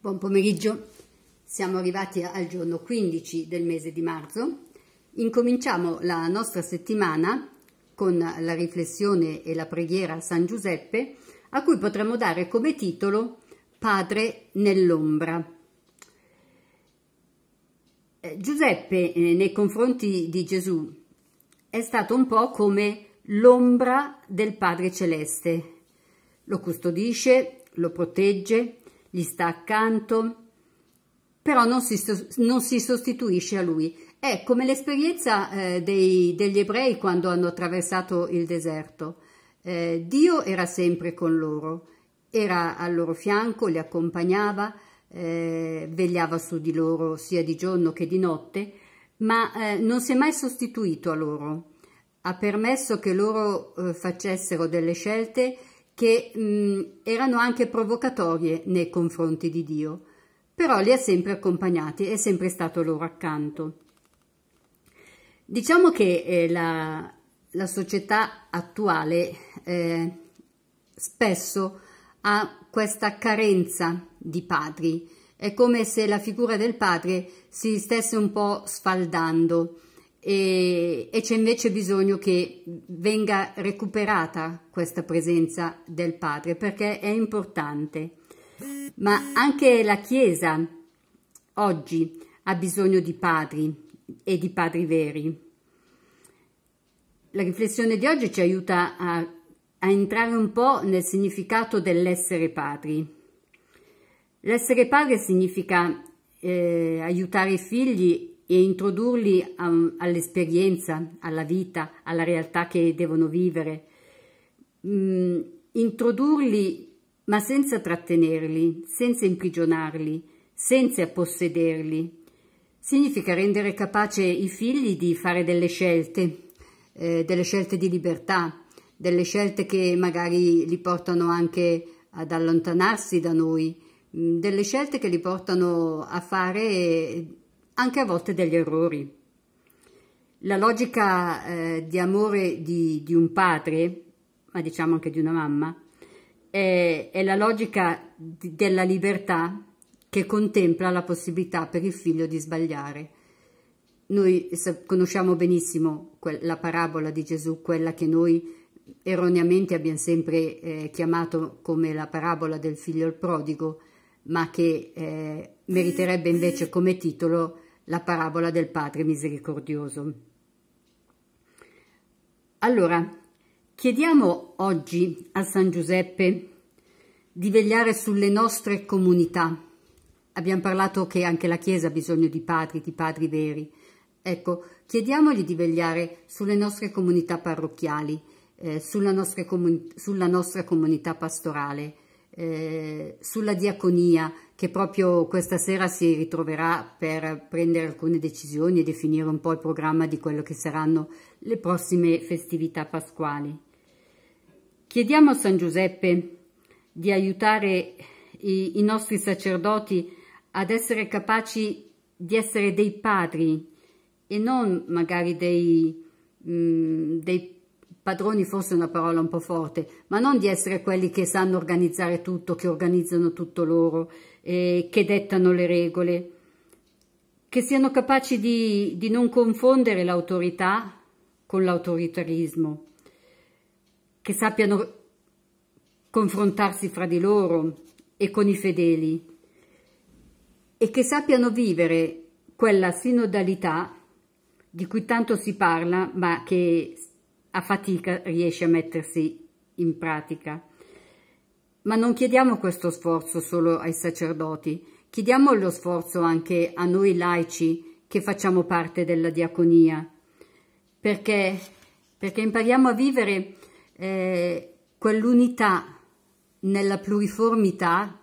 Buon pomeriggio, siamo arrivati al giorno 15 del mese di marzo. Incominciamo la nostra settimana con la riflessione e la preghiera a San Giuseppe, a cui potremmo dare come titolo Padre nell'ombra. Eh, Giuseppe eh, nei confronti di Gesù è stato un po' come l'ombra del Padre Celeste. Lo custodisce, lo protegge, gli sta accanto, però non si, non si sostituisce a lui. È come l'esperienza eh, dei, degli ebrei quando hanno attraversato il deserto. Eh, Dio era sempre con loro, era al loro fianco, li accompagnava, eh, vegliava su di loro sia di giorno che di notte, ma eh, non si è mai sostituito a loro. Ha permesso che loro eh, facessero delle scelte che mh, mm, erano anche provocatorie nei confronti di Dio, però li ha sempre accompagnati, è sempre stato loro accanto. Diciamo che eh, la, la, società attuale eh, spesso ha questa carenza di padri, è come se la figura del padre si stesse un po' sfaldando e, e c'è invece bisogno che venga recuperata questa presenza del padre perché è importante. Ma anche la Chiesa oggi ha bisogno di padri e di padri veri. La riflessione di oggi ci aiuta a, a entrare un po' nel significato dell'essere padri. L'essere padre significa eh, aiutare i figli e introdurli all'esperienza, alla vita, alla realtà che devono vivere. Mm, introdurli ma senza trattenerli, senza imprigionarli, senza possederli. Significa rendere capace i figli di fare delle scelte, eh, delle scelte di libertà, delle scelte che magari li portano anche ad allontanarsi da noi, mh, mm, delle scelte che li portano a fare anche a volte degli errori. La logica eh, di amore di, di, un padre, ma diciamo anche di una mamma, è, è la logica di, della libertà che contempla la possibilità per il figlio di sbagliare. Noi conosciamo benissimo la parabola di Gesù, quella che noi erroneamente abbiamo sempre eh, chiamato come la parabola del figlio il prodigo, ma che eh, meriterebbe invece come titolo la parabola del Padre Misericordioso. Allora, chiediamo oggi a San Giuseppe di vegliare sulle nostre comunità. Abbiamo parlato che anche la Chiesa ha bisogno di padri, di padri veri. Ecco, chiediamogli di vegliare sulle nostre comunità parrocchiali, eh, sulla, nostra comun sulla nostra comunità pastorale, eh, sulla diaconia che proprio questa sera si ritroverà per prendere alcune decisioni e definire un po' il programma di quello che saranno le prossime festività pasquali. Chiediamo a San Giuseppe di aiutare i, i nostri sacerdoti ad essere capaci di essere dei padri e non magari dei, mh, mm, dei Padroni forse è una parola un po' forte, ma non di essere quelli che sanno organizzare tutto, che organizzano tutto loro, eh, che dettano le regole, che siano capaci di, di non confondere l'autorità con l'autoritarismo, che sappiano confrontarsi fra di loro e con i fedeli e che sappiano vivere quella sinodalità di cui tanto si parla ma che a fatica riesce a mettersi in pratica. Ma non chiediamo questo sforzo solo ai sacerdoti, chiediamo lo sforzo anche a noi laici che facciamo parte della diaconia, perché, perché impariamo a vivere eh, quell'unità nella pluriformità,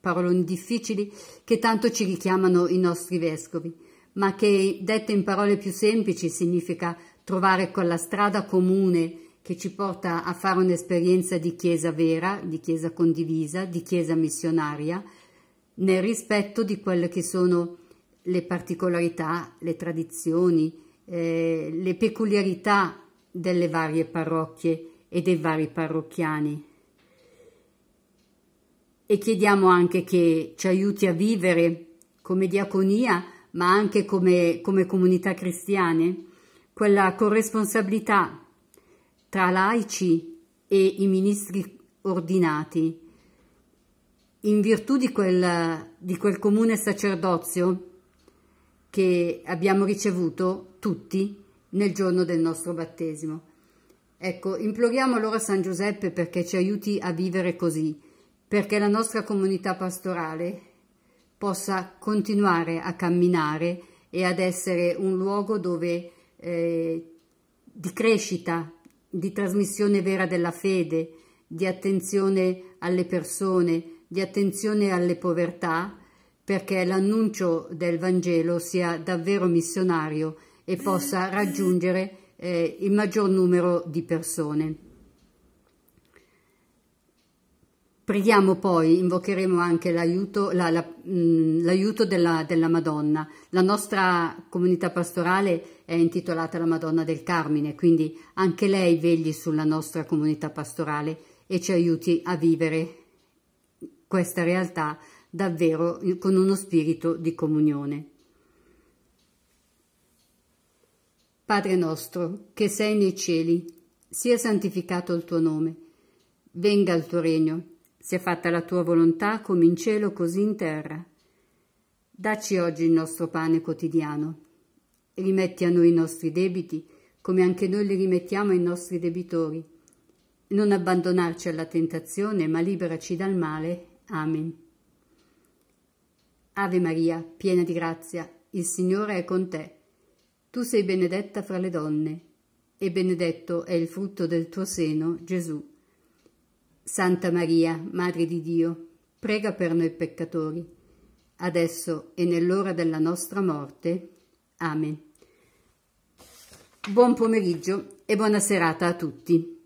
paroloni difficili, che tanto ci richiamano i nostri vescovi, ma che detta in parole più semplici significa trovare quella strada comune che ci porta a fare un'esperienza di chiesa vera, di chiesa condivisa, di chiesa missionaria, nel rispetto di quelle che sono le particolarità, le tradizioni, eh, le peculiarità delle varie parrocchie e dei vari parrocchiani. E chiediamo anche che ci aiuti a vivere come diaconia, ma anche come, come comunità cristiane quella corresponsabilità tra laici e i ministri ordinati, in virtù di quel, di quel comune sacerdozio che abbiamo ricevuto tutti nel giorno del nostro battesimo. Ecco, imploriamo allora San Giuseppe perché ci aiuti a vivere così, perché la nostra comunità pastorale possa continuare a camminare e ad essere un luogo dove eh, di crescita, di trasmissione vera della fede, di attenzione alle persone, di attenzione alle povertà, perché l'annuncio del Vangelo sia davvero missionario e possa raggiungere eh, il maggior numero di persone. Preghiamo poi, invocheremo anche l'aiuto, la, la, mm, della, della, Madonna. La nostra comunità pastorale è intitolata la Madonna del Carmine, quindi anche lei vegli sulla nostra comunità pastorale e ci aiuti a vivere questa realtà davvero con uno spirito di comunione. Padre nostro, che sei nei cieli, sia santificato il tuo nome, venga il tuo regno sia fatta la tua volontà come in cielo così in terra. Dacci oggi il nostro pane quotidiano e rimetti a noi i nostri debiti come anche noi li rimettiamo ai nostri debitori. Non abbandonarci alla tentazione, ma liberaci dal male. Amen. Ave Maria, piena di grazia, il Signore è con te. Tu sei benedetta fra le donne, e benedetto è il frutto del tuo seno, Gesù. Santa Maria, Madre di Dio, prega per noi peccatori, adesso e nell'ora della nostra morte. Amen. Buon pomeriggio e buona serata a tutti.